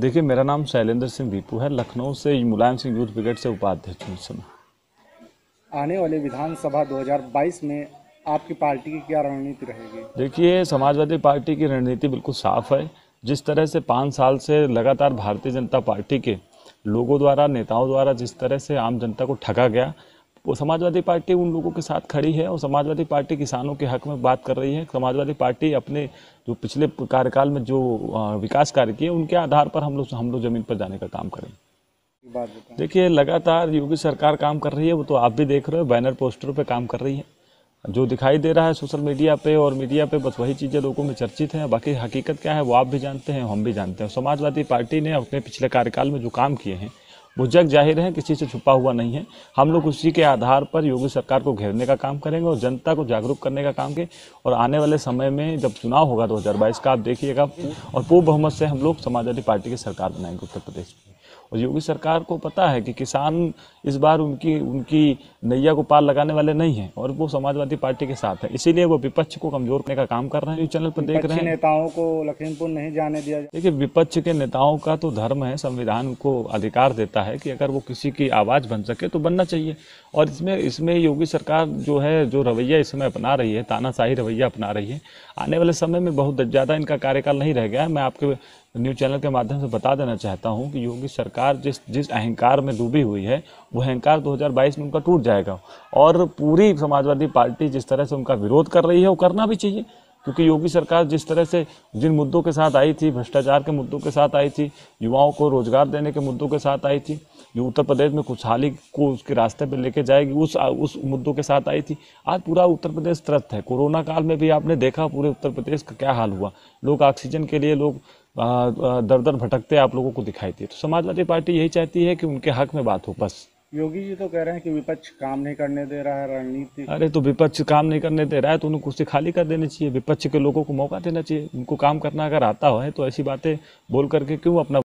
देखिए मेरा नाम शैलेंद्र सिंह भीपू है लखनऊ से मुलायम सिंह यूथ ब्रिगेड से उपाध्यक्ष हूँ इस समय आने वाले विधानसभा 2022 में आपकी पार्टी की क्या रणनीति रहेगी देखिए समाजवादी पार्टी की रणनीति बिल्कुल साफ है जिस तरह से पाँच साल से लगातार भारतीय जनता पार्टी के लोगों द्वारा नेताओं द्वारा जिस तरह से आम जनता को ठगा गया वो समाजवादी पार्टी उन लोगों के साथ खड़ी है और समाजवादी पार्टी किसानों के हक में बात कर रही है समाजवादी पार्टी अपने जो पिछले कार्यकाल में जो विकास कार्य किए उनके आधार पर हम लोग हम लोग ज़मीन पर जाने का काम करें देखिए लगातार योगी सरकार काम कर रही है वो तो आप भी देख रहे हो बैनर पोस्टर पर काम कर रही है जो दिखाई दे रहा है सोशल मीडिया पे और मीडिया पे बस वही चीज़ें लोगों में चर्चित हैं बाकी हकीकत क्या है वो आप भी जानते हैं हम भी जानते हैं समाजवादी पार्टी ने अपने पिछले कार्यकाल में जो काम किए हैं वो जग जाहिर है किसी से छुपा हुआ नहीं है हम लोग उसी के आधार पर योगी सरकार को घेरने का काम करेंगे और जनता को जागरूक करने का काम करें और आने वाले समय में जब चुनाव होगा दो का आप देखिएगा और पूर्व बहुमत से हम लोग समाजवादी पार्टी की सरकार बनाएंगे उत्तर प्रदेश में और योगी सरकार को पता है कि किसान इस बार उनकी उनकी नैया को पार लगाने वाले नहीं है और वो समाजवादी पार्टी के साथ है इसीलिए वो विपक्ष को कमजोर करने का काम कर रहे हैं न्यूज चैनल पर देख रहे हैं नेताओं को लखीमपुर नहीं जाने दिया देखिए विपक्ष के नेताओं का तो धर्म है संविधान को अधिकार देता है कि अगर वो किसी की आवाज़ बन सके तो बनना चाहिए और इसमें इसमें योगी सरकार जो है जो रवैया इस समय अपना रही है तानाशाही रवैया अपना रही है आने वाले समय में बहुत ज़्यादा इनका कार्यकाल नहीं रह गया मैं आपके न्यूज़ चैनल के माध्यम से बता देना चाहता हूं कि योगी सरकार जिस जिस अहंकार में डूबी हुई है वो अहंकार 2022 में उनका टूट जाएगा और पूरी समाजवादी पार्टी जिस तरह से उनका विरोध कर रही है वो करना भी चाहिए क्योंकि योगी सरकार जिस तरह से जिन मुद्दों के साथ आई थी भ्रष्टाचार के मुद्दों के साथ आई थी युवाओं को रोजगार देने के मुद्दों के साथ आई थी जो उत्तर प्रदेश में खुशहाली को उसके रास्ते पर लेके जाएगी उस उस मुद्दों के साथ आई थी आज पूरा उत्तर प्रदेश त्रस्त है कोरोना काल में भी आपने देखा पूरे उत्तर प्रदेश का क्या हाल हुआ लोग ऑक्सीजन के लिए लोग दर दर भटकते आप लोगों को दिखाई दिए तो समाजवादी पार्टी यही चाहती है कि उनके हक में बात हो बस योगी जी तो कह रहे हैं कि विपक्ष काम नहीं करने दे रहा है रणनीति अरे तो विपक्ष काम नहीं करने दे रहा है तो उनको कुर्सी खाली कर देनी चाहिए विपक्ष के लोगों को मौका देना चाहिए उनको काम करना अगर आता हो तो ऐसी बातें बोल करके क्यों अपना